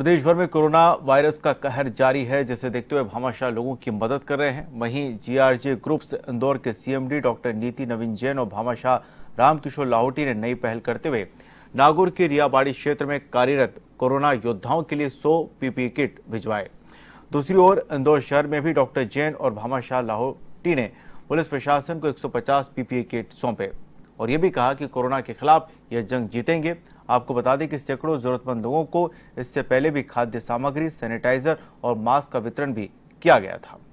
प्रदेश भर में corona virus का कहर जारी है जिसे देखते हुए भामाशाह लोगों की मदद कर रहे हैं वहीं जीआरजे ग्रुप इंदौर के सीएमडी डॉक्टर नीति नवीन जैन और भामाशाह रामकिशोर लाहौटी ने नई पहल करते हुए नागौर के रियाबाड़ी क्षेत्र में कार्यरत कोरोना योद्धाओं के लिए 100 पीपी किट भिजवाए दूसरी ओर इंदौर शहर में भी डॉक्टर जैन और भामाशाह लाहौटी ने पुलिस प्रशासन को 150 पीपीई किट सौंपे और ये भी कहा कि कोरोना के खिलाफ यह जंग जीतेंगे आपको बता दें कि सैकड़ों जरूरतमंद लोगों को इससे पहले भी खाद्य सामग्री सैनिटाइजर और मास्क का वितरण भी किया गया था